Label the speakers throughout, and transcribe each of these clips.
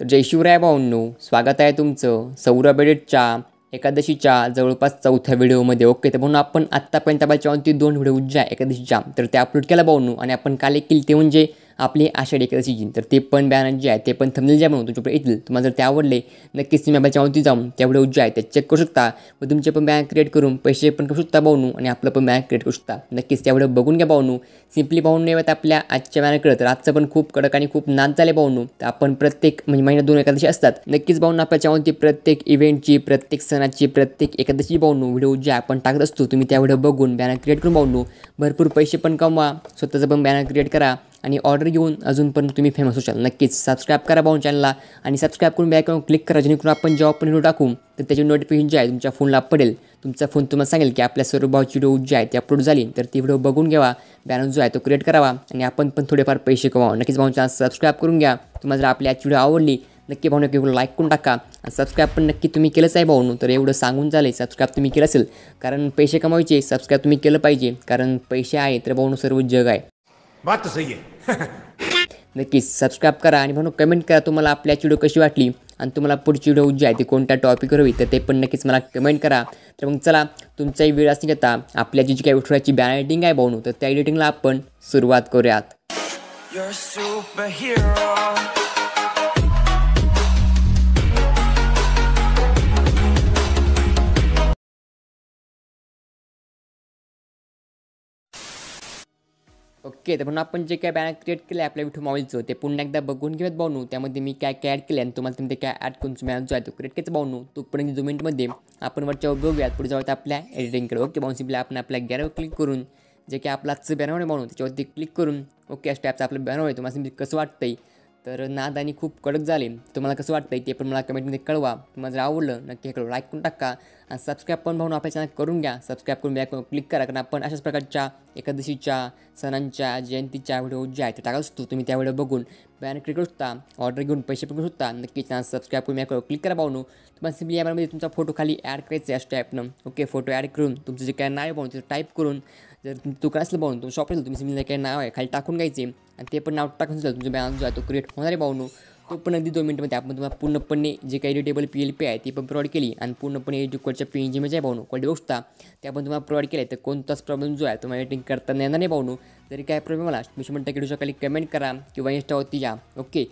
Speaker 1: तर जय शिवराय भाऊंनो स्वागत आहे तुमचं सौरभ एडिटच्या एकादशीच्या जवळपास चौथ्या व्हिडिओमध्ये ओके तर म्हणून आपण आत्तापर्यंत आपल्या ती दोन व्हिडिओ एकादशी एकादशीच्या तर त्या अपलोड केला भाऊनू आणि आपण काल केली ते म्हणजे आपली आषाढी एकादशी घेईन तर ते पण बॅनर जे आहे ते पण थंबनेल जे म्हणून तुमच्याकडे येतील तुम्हाला जर ते आवडले नक्कीच तुम्ही आपल्या चॅनलती जाऊन त्या व्हिडिओ आहे ते चेक करू शकता व तुमचे पण बँक क्रिएट करून पैसे पण करू शकता बावनू आणि आपलं पण बँक क्रिएट करू शकता नक्कीच त्या बघून घ्या बावनू सिम्पली पाहून नाही तर आपल्या आजच्या बॅनरकडे तर आजचं पण खूप कडक आणि खूप नाद झाले पाहून तर आपण प्रत्येक म्हणजे महिन्यात दोन एकादशी असतात नक्कीच पाहून आपल्या चॅनलती प्रत्येक इव्हेंटची प्रत्येक सणाची प्रत्येक एकादशी पाहून व्हिडिओ जे आपण टाकत असतो तुम्ही त्या बघून बॅनर क्रिएट करून बावनू भरपूर पैसे पण कमवा स्वतःचं पण बॅनर क्रिएट करा आणि ऑर्डर घेऊन अजून पण तुम्ही फेमस होशाल नक्कीच सबस्क्राईब करा पाहून चॅनलला आणि सबस्क्राईब करून बॅकग्राऊंड क्लिक करा जेणेकरून आपण जॉब पण व्हिडिओ टाकू तर त्याची नोटिफिकेशन जे आहे तुमच्या फोनला पडेल तुमचा फोन तुम्हाला सांगेल की आपल्या सर्व भावची व्हिडिओ जी आहे ती अपलोड झाली तर ती व्हिडिओ बघून घ्यावा बॅलन्स जो आहे तो क्रिएट करावा आणि आपण पण थोडेफार पैसे कमावा नक्कीच भाऊ चॅनल सबस्क्राईब करून घ्या तुम्हाला जर आपली आजची व्हिडिओ आवडली नक्की भाऊ नक्की लाईक करून टाका आणि सबस्क्राईब पण नक्की तुम्ही केलंच आहे भाऊ तर एवढं सांगून झालं सबस्क्राईब तुम्ही केलं असेल कारण पैसे कमावायचे सबस्क्राईब तुम्ही केलं पाहिजे कारण पैसे आहे तर भाऊ सर्व जग आहे बात सही आहे नक्कीच सबस्क्राईब करा आणि म्हणून कमेंट करा तुम्हाला आपल्या व्हिडिओ कशी वाटली आणि तुम्हाला पुढची व्हिडिओ जी आहे ती कोणत्या टॉपिकवर हवी तर ते पण नक्कीच मला कमेंट करा तर मग चला तुमचाही वेळ असं घेता आपल्या जी जी काही उठवायची बॅनर एडिटिंग आहे बनू तर त्या एडिटिंगला आपण सुरुवात करूयात ओके तर म्हणून आपण जे काय बॅनर क्रिएट केलं आहे आपल्या विठू मॉबाईलचं ते पुन्हा एकदा बघून घेऊयात बनू त्यामध्ये मी काय काय ॲड केलं आणि तुम्हाला तुम्ही काय ॲड करून तुम्ही जो आहे तो क्रिएट केचं पण तोपर्यंत जुमेंटमध्ये आपण वरच्या बघूयात पुढे जाऊयात आपल्या एडिटिंगकडे ओके बाउन सिम्पली आपण आपल्या गॅरवर क्लिक करून जे काय आपला आजचं बॅनर बनवू त्याच्यावरती क्लिक करून ओके स्टॅपचं आपलं बॅनर होईल तुम्हाला कसं वाटतंय तर नादानी खूप कडक झाले तुम्हाला कसं वाटतं ते पण मला कमेंटमध्ये कळवा तुम्हाला जर आवडलं नक्की हे कळवा लाईक करून टाका आणि सबस्क्राईब पण भाऊन आपल्या चॅनल करून घ्या सबस्क्राईब करून बॅक क्लिक करा कारण आपण अशाच प्रकारच्या एकादशीच्या सणांच्या जयंतीच्या व्हिडिओ जे आहेत ते टाकत असतो तुम्ही त्या व्हिडिओ बघून बॅन क्लिक करू शकता ऑर्डर घेऊन पैसे पण करू शकता नक्की चॅनल सबस्क्राईब करून बॅक क्लिक करा नो तुम्हाला सिम्पली यामध्ये तुमचा फोटो खाली ॲड करायचा आहे टाईपनं ओके फोटो ॲड करून तुमचं जे काय नाव आहे पाहून ते टाईप करून तर तू क्लासला तुमचं शॉप शॉपला तुम्ही सिमिलर काही नाव आहे खाली टाकून घ्यायचे आणि ते पण नाव टाकून सुद्धा तुमचा बॅलन्स जो आहे तो क्रिएट होणार आहे पाहून तो पण अगदी दोन मिनटमध्ये आपण तुम्हाला पूर्णपणे जे काही रिटेबल पी एल पी आहे ती पण प्रोव्हाइड केली आणि पूर्णपणे जो कोडच्या पी एन जी आहे बाहून कोड गोष्टा ते आपण तुम्हाला प्रोव्हाइड केलं तर कोणताच प्रॉब्लेम जो आहे तुम्हाला एडिटिंग करता येणार नाही पाहून जरी काय प्रॉब्लेम आला म्हणता की तुझ्या खाली कमेंट करा किंवा इंस्टावरती या ओके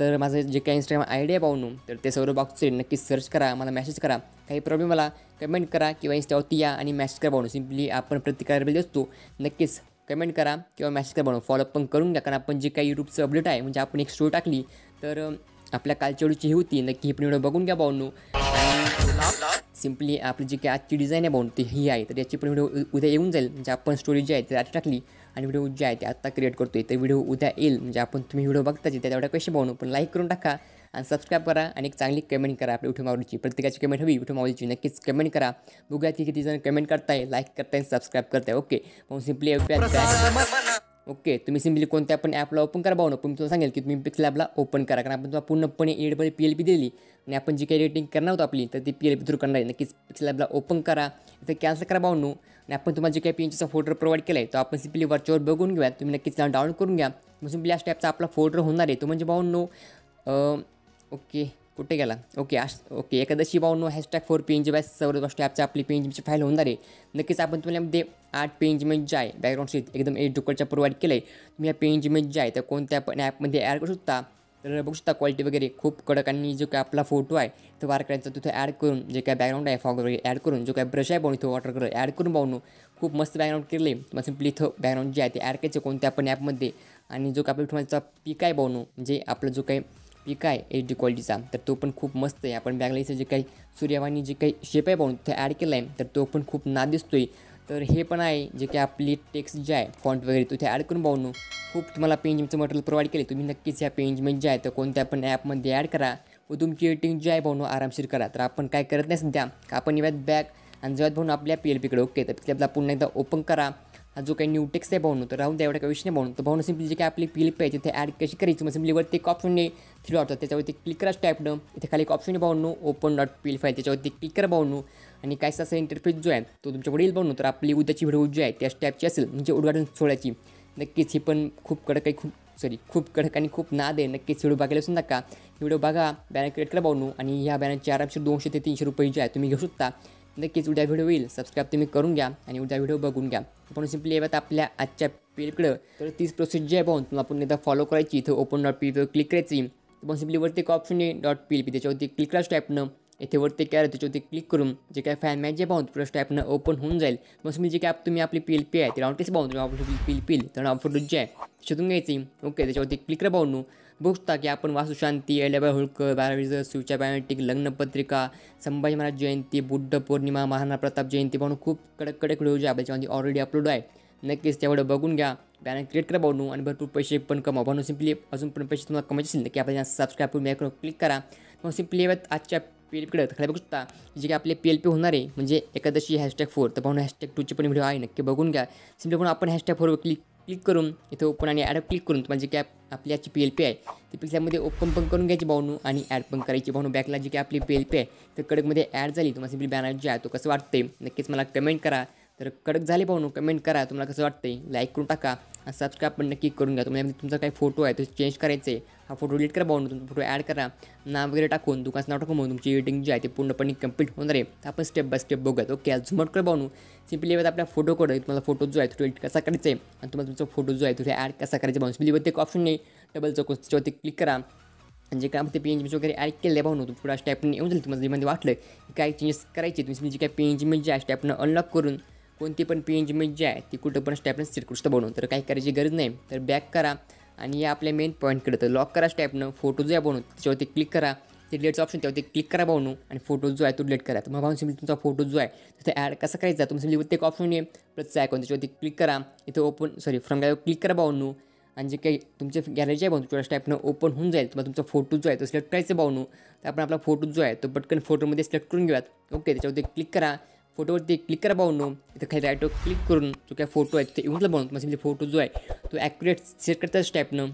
Speaker 1: तर माझं जे काही इंस्टाग्राम आय डी आहे पाहून तर ते सर्व बॉक्स नक्कीच सर्च करा मला मेसेज करा काही प्रॉब्लेम मला कमेंट करा किंवा इंस्टावरती या आणि मॅसेज करा पाहून सिम्पली आपण प्रतिक्रिया असतो नक्कीच कमेंट करा किंवा मॅसेज करा पाहून फॉलोअप पण करून घ्या कारण आपण जे काही यूट्यूबचं अपडेट आहे म्हणजे आपण एक स्टोरी टाकली तर आपल्या कालच्या व्हिडिओची ही होती नक्की ही पण एवढं बघून घ्या पाहून सिंपली आपली जी काय आजची डिझाईन आहे बाउंड ती ही आहे तर याची पण व्हिडिओ उद्या येऊन जाईल म्हणजे आपण स्टोरी जी आहे ती आधी टाकली आणि व्हिडिओ जे आहे ते आत्ता क्रिएट करतोय तर व्हिडिओ उद्या येईल म्हणजे आपण तुम्ही व्हिडिओ बघता येते तेवढ्या कसे बनवू पण लाईक करून टाका आणि सबस्क्राईब करा आणि एक चांगली कमेंट करा आपल्या मावलीची प्रत्येकाची कमेंट हवी मावलीची नक्कीच कमेंट करा बघूया की किती जण कमेंट करताय लाईक करताय सबस्क्राईब करताय ओके मग सिम्पली ओके तुम्ही सिम्पली कोणत्या पण ॲपला ओपन करा भाऊ ना पण तुम्हाला सांगेल की तुम्ही पिक्सल ॲपला ओपन करा कारण आपण तुम्हाला पूर्णपणे एडमध्ये पी एल पी दिली आणि आपण जी काही रेटिंग करणार होतो आपली तर ती पी एल पी थ्रू करणार आहे नक्कीच पिक्सल ॲपला ओपन करा इथे कॅन्सल करा नो आणि आपण तुम्हाला जे काही एनचा फोटो प्रोव्हाइड केला आहे तो आपण सिम्पली वरच्यावर बघून घ्या तुम्ही नक्कीच डाउनलोड करून घ्या मग सिम्पली या स्टॅपचा आपला फोटो होणार आहे तो म्हणजे भाऊनू ओके कुठे गेला ओके आश ओके एकादशी बावन्न hashtag four P N G by गोष्टी ॲपच्या आपली पी एन जीची फाईल होऊन जाते नक्कीच आपण तुम्हाला आठ पेंजमध्ये एन जी मेज जे आहे बॅकग्राऊंड सीट एकदम डुकडच्या प्रोव्हाइड केलं आहे तुम्ही या पेंजमध्ये एन जी मेज जे आहे तर कोणत्या पण ॲपमध्ये ॲड करू शकता तर बघू शकता क्वालिटी वगैरे खूप कडक आणि जो काय आपला फोटो आहे तो वारकऱ्यांचा तिथे ॲड करून जे काय बॅकग्राऊंड आहे फॉग वगैरे ॲड करून जो काय ब्रश आहे बनवून तो वॉटर कलर ॲड करून पाहून खूप मस्त बॅकग्राऊंड केले मग सिम्पली इथं बॅकग्राऊंड जे आहे ते ॲड करायचं कोणत्या पण ॲपमध्ये आणि जो काय आपल्या ठेवायचा पीक आहे पाहून म्हणजे आपलं जो काही पीक आहे एच डी क्वालिटीचा तर तो पण खूप मस्त आहे आपण बॅगलाईचं जे काही सूर्यवाणी जे काही शेप आहे पाहून ते ॲड केलं आहे तर तो पण खूप ना दिसतोय तर हे पण आहे जे काही आपली टेक्स्ट जे आहे फॉन्ट वगैरे तो ते ॲड करून बघून खूप तुम्हाला पेंजिंगचं मटेरियल प्रोव्हाइड केले तुम्ही नक्कीच या पेंजमेंट जे आहे तर कोणत्या पण ॲपमध्ये ॲड करा व तुमची रेटिंग जी आहे भाऊ आरामशीर करा तर आपण काय करत नाही सध्या आपण येऊयात बॅग आणि जेव्हा भाऊन आपल्या पी एल पीकडे ओके तर तिथे पुन्हा एकदा ओपन करा जो काही न्यू टेक्स्ट आहे भावनो तर राहून द्या एवढा काही विषय नाही बनवून तर भाऊ सिम्पली जे काही आपली पी आहे तिथे ॲड कशी करायची मग सिम्पली वरती एक ऑप्शन आहे थ्री डॉट त्याच्यावरती क्लिक करा न इथे खाली एक ऑप्शन आहे नो ओपन डॉट पील फाईल त्याच्यावरती क्लिक करा भावनो आणि काय असा इंटरफेस जो आहे तो तुमच्या वडील बनवू तर आपली उद्याची व्हिडिओ जी आहे त्या स्टॅपची असेल म्हणजे उद्घाटन सोहळ्याची नक्कीच ही पण खूप कडक आहे खूप सॉरी खूप कडक आणि खूप नाद आहे नक्कीच व्हिडिओ बघायला असून नका व्हिडिओ बघा बॅनर क्रिएट करा बनवू आणि ह्या बॅनरचे आरामशे दोनशे ते तीनशे रुपये जे आहे तुम्ही घेऊ शकता नक्कीच उद्या व्हिडिओ येईल सबस्क्राईब तुम्ही करून घ्या आणि उद्या व्हिडिओ बघून घ्या आपण सिम्पली येतात आपल्या आजच्या पेजकडं तर तीच प्रोसेस जी आहे पाहून तुम्हाला आपण एकदा फॉलो करायची इथं ओपन डॉट पी क्लिक करायची तर पण सिम्पली वरती एक ऑप्शन आहे डॉट पी एल पी त्याच्यावरती क्लिक करायचं टाईपनं इथे वरती काय त्याच्यावरती क्लिक करून जे काय फॅन मॅच जे पाहून प्लस स्टॅपनं ओपन होऊन जाईल मग तुम्ही जे काय तुम्ही आपली पी एल पी आहे ते राऊंड टेस्ट पाहून तुम्ही आपली पी एल पी तर फोटो जे आहे शोधून घ्यायची ओके त्याच्यावरती क्लिक करा पाहून बघता की आपण वास्तुशांती एलेबा होळकर बारावीजर शिवच्या बायोटिक लग्नपत्रिका संभाजी महाराज जयंती बुद्ध पूर्णिमा महाराणा प्रताप जयंती बनू खूब कडक कडक व्हिडिओ जे आपल्याच्यामध्ये ऑलरेडी अपलोड है नक्कीच बगुन बघून बैनर क्रिएट करा बनवू और भरपूर पैसे पण कमा बनवून सीम्पली अजून पण पैसे तुम्हाला कमायचे असेल की आपल्या सबस्क्राईब करून बॅकवर क्लिक करा मग सीम्पली आज पी एल पीकडे खाली बघू शकता जे की पी एल पी होणार आहे म्हणजे एकादशी हैशटैग फोर तो बहुत हैशटैग टू पण वीडियो है नक्की बगुन घ्या सिम्पली पण आपण हॅशटॅग क्लिक क्लिक करूँ इथे ओपन आणि ॲडप क्लिक करूँ तुम्हाला जे की आपल्या याची पी एल पी आहे ती पिक्सलमध्ये ओपन पण करून घ्यायची भाऊनू आणि ॲड पण करायची भाऊनू बॅकला जी की आपली पी एल पी आहे तर कडकमध्ये ॲड झाली तुम्हाला सिम्पली बॅनर जी आहे तो कसं वाटते नक्कीच मला कमेंट करा तर कडक झाले पाहून कमेंट करा तुम्हाला कसं वाटतंय लाईक करून टाका आणि सबस्क्राईब पण नक्की करून घ्या तुम्हाला म्हणजे तुमचा काही फोटो आहे तो चेंज करायचं आहे हा फोटो डिलीट करा पाहून तुमचा फोटो ॲड करा नाव वगैरे टाकून दुकानाचं नाव टाकून तुमची एडिटिंग जी आहे ते पूर्णपणे कंप्लीट होणार आहे आपण स्टेप बाय स्टेप बघूयात ओके आज झुमट कर पाहून सिम्पली येतात आपल्या फोटोकडे तुम्हाला फोटो जो आहे तो एडिट कसा करायचा आहे आणि तुम्हाला तुमचा फोटो जो आहे तो ॲड कसा करायचा पाहून सिम्पली एक ऑप्शन नाही डबल चौकस त्याच्यावरती क्लिक करा जे काय ते पेंजमेंट वगैरे ॲड केले पाहून तुम्ही पुढे स्टॅपने येऊन जाईल तुम्हाला जे मध्ये वाटलं की काय चेंजेस करायचे तुम्ही जे काय एन जी आहे स्टॅपनं अनलॉक करून कोणती पण पी एन जी जी आहे ती कुठं पण स्टॅपनं सिरकृष्ट बनवून तर काही करायची गरज नाही तर बॅक करा आणि या आपल्या मेन पॉईंटकडे तर लॉक करा स्टॅपनं फोटो जो आहे बनवू त्याच्यावरती क्लिक करा ते डिलेटचं ऑप्शन त्यावरती क्लिक करा भाऊनू आणि फोटो जो आहे तो डिलेट करा तर मग भाऊन सिम्पली तुमचा फोटो जो आहे तिथे ॲड कसा करायचा तुम्ही सिम्पली एक ऑप्शन आहे प्लस आयकॉन त्याच्यावरती क्लिक करा इथे open sorry from gallery click करा भाऊनू आणि जे काही तुमचे गॅलरी आहे भाऊ तुमच्या स्टॅपनं ओपन होऊन जाईल तुम्हाला तुमचा फोटो जो आहे तो सिलेक्ट करायचा भाऊनू तर आपण आपला फोटो जो आहे तो पटकन फोटोमध्ये सिलेक्ट करून घेऊयात ओके त्याच्यावरती क्लिक करा फोटोवरती क्लिक करा पाहून इथं खाली राईटवर क्लिक करून जो काय फोटो आहे ते इव्हंटला बनवतो म्हणजे फोटो जो आहे तो ॲक्युरेट सेट करता स्टेपनं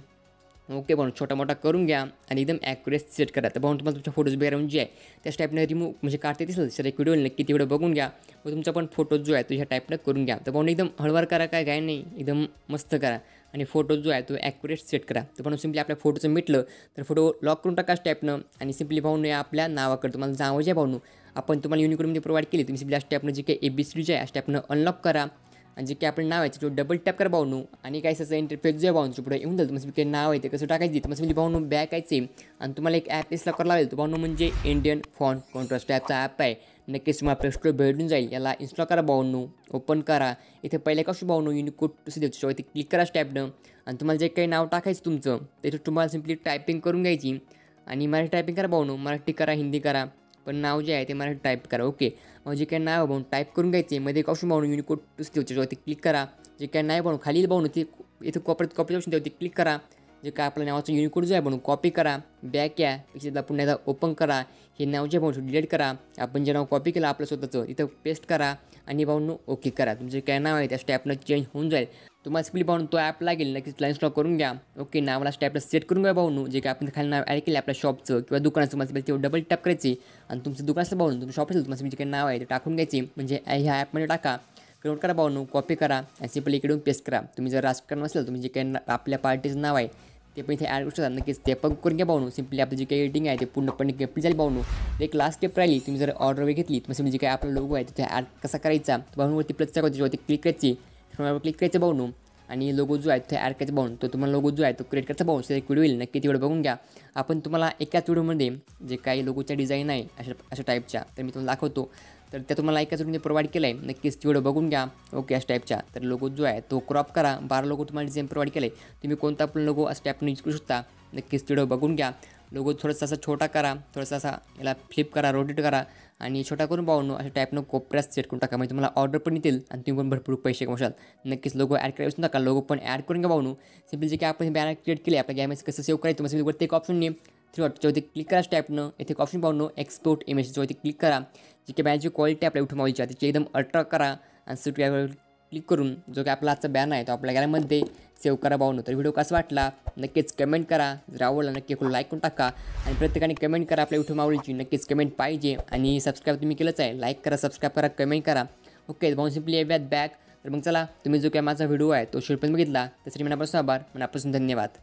Speaker 1: ओके बनवून छोटा मोठा करून घ्या आणि एकदम ॲक्युरेट सेट करा तर बघून तुम्हाला तुमच्या फोटोज बॅकग्राऊंड जे आहे त्या स्टाईपनं रिमूव्ह म्हणजे काढते दिसेल सर एक व्हिडिओ नक्की तेवढं बघून घ्या व तुमचा पण फोटो जो आहे तो ह्या टाईपनं करून घ्या तर बघून एकदम हळवार करा काय काय नाही एकदम मस्त करा आणि फोटो जो आहे तो ॲक्युरेट सेट करा तर पण सिम्पली आपल्या फोटोचं मिटलं तर फोटो लॉक करून टाका स्टॅपनं आणि सिम्पली पाहून या आपल्या नावाकडं तुम्हाला जावं जे भाऊनू आपण तुम्हाला युनिकोडमध्ये प्रोवाईड केली तुम्ही सिम्पली स्टॅपनं जे काही ए बी सी जे आहे स्टॅपनं अनलॉक करा आणि जे काही आपण नाव आहे तो डबल टॅप करा बावनो आणि काय असं इंटरफेस जे आहे भाऊनचं पुढे येऊन जाईल तुम्हाला काही नाव आहे ते कसं टाकायचं तुम्हाला म्हणजे बावनो बॅक आहे आणि तुम्हाला एक ॲप इस्ला करायला लागेल तो बावनो म्हणजे इंडियन फॉन कॉन्ट्रास्ट ॲपचा ॲप आहे नक्कीच तुम्हाला प्ले स्टोर भेटून जाईल याला इन्स्टॉल करा बावनो ओपन करा इथे पहिले कसं बावनो युनिकोड कसं द्यायचं इथे क्लिक करा स्टॅपनं आणि तुम्हाला जे काही नाव टाकायचं तुमचं त्याच्यात तुम्हाला सिम्पली टायपिंग करून घ्यायची आणि मराठी टायपिंग करा बावनो मराठी करा हिंदी करा पण नाव जे आहे ते मराठी टाईप करा ओके मग जे काय नाव बघून टाईप करून घ्यायचे मध्ये एक ऑप्शन पाहून युनिकोड टू त्याच्यावरती क्लिक करा जे काय नाही पाहून खाली बघून ते इथं कॉपरेट कॉपरेट ऑप्शन त्यावरती क्लिक करा जे काय आपल्या नावाचं युनिकोड जो आहे म्हणून कॉपी करा बॅक या एकदा पुन्हा एकदा ओपन करा हे नाव जे भाऊ डिलीट करा आपण जे नाव कॉपी केलं आपलं स्वतःचं इथं पेस्ट करा आणि नो ओके करा तुमचे काय नाव आहे त्या स्टॅपनं चेंज होऊन जाईल तुम्हाला स्पीड पाहून तो ॲप लागेल नक्कीच लाईन स्टॉक करून घ्या ओके नावाला स्टॅपला सेट करून घ्या भाऊनू जे काय आपण खाली नाव ॲड केलं आपल्या शॉपचं किंवा दुकानाचं मला तेव्हा डबल टॅप करायची आणि तुमचं दुकानाचं असं पाहून तुमचं शॉप असेल तुम्हाला जे काही नाव आहे ते टाकून घ्यायचे म्हणजे ह्या ॲपमध्ये टाका क्रोड करा पाहून कॉपी करा आणि सिंपली इकडून पेस्ट करा तुम्ही जर राजकारण असेल तुम्ही जे काही आपल्या पार्टीचं नाव आहे ते पण इथे ॲड करू शकता नक्कीच ते पण करून घ्या बाहून सिम्पली आपली जी काही एडिटिंग आहे ते पूर्णपणे कंप्लीट झाली पाहून एक लास्ट स्टेप राहिली तुम्ही जर ऑर्डर वगैरे घेतली मग जे काही आपला लोगो आहे तिथे ॲड कसा करायचा बाहूनवरती प्लस त्याच्यावरती क्लिक करायची क्लिक करायचं पाहून आणि लोगो जो आहे तिथे ॲड करायचं बाहून तो तुम्हाला लोगो जो आहे तो क्रिएट करायचा बाहून एक व्हिडिओ येईल नक्की तेवढं बघून घ्या आपण तुम्हाला एकाच व्हिडिओमध्ये जे काही लोगोच्या डिझाईन आहे अशा अशा टाईपच्या तर मी तुम्हाला दाखवतो तर त्या तुम्हाला ऐकायचं तुम्ही प्रोवाईड केलं आहे नक्कीच व्हिडिओ बघून घ्या ओके अशा टाईपच्या तर लोगो जो आहे तो क्रॉप करा बारा लोगो तुम्हाला डिझाईन प्रोव्हाइड केलं आहे तुम्ही कोणता पण लोगो असं टाईपनं यूज करू शकता नक्कीच व्हिडिओ बघून घ्या लोगो थोडासा असा छोटा करा थोडासा असा याला फ्लिप करा रोटेट करा आणि छोटा करून पाहून अशा टाईपनं कोपऱ्यास सेट करून टाका म्हणजे तुम्हाला ऑर्डर पण येतील आणि तुम्ही पण भरपूर पैसे कमवशाल नक्कीच लोगो ॲड करायला विसरू नका लोगो पण ॲड करून घ्या पाहून सिम्पल जे काय आपण बॅनर क्रिएट केले आपल्या गॅमेज कसं सेव्ह करायचं तुम्हाला वरती एक ऑप्शन नेम थ्री जेव्हा क्लिक करा स्टॅपनं येथे एक ऑप्शन पाहून एक्सपोर्ट इमेज जेव्हा क्लिक करा जी की बॅनची क्वालिटी आपल्या उठून आहे त्याची एकदम अल्ट्रा करा आणि सूट क्लिक करून जो की आपला आजचा बॅन आहे तो आपल्या गॅलरीमध्ये सेव्ह करा भावनो तर व्हिडिओ कसा वाटला नक्कीच कमेंट करा जर आवडला नक्की खूप लाईक करून टाका आणि प्रत्येकाने कमेंट करा आपल्या उठून मावलीची नक्कीच कमेंट पाहिजे आणि सबस्क्राईब तुम्ही केलंच आहे लाईक करा सबस्क्राईब करा कमेंट करा ओके भाऊ सिम्पली एव्यात बॅक तर मग चला तुम्ही जो काय माझा व्हिडिओ आहे तो शेवटपर्यंत बघितला त्यासाठी मनापासून आभार मनापासून धन्यवाद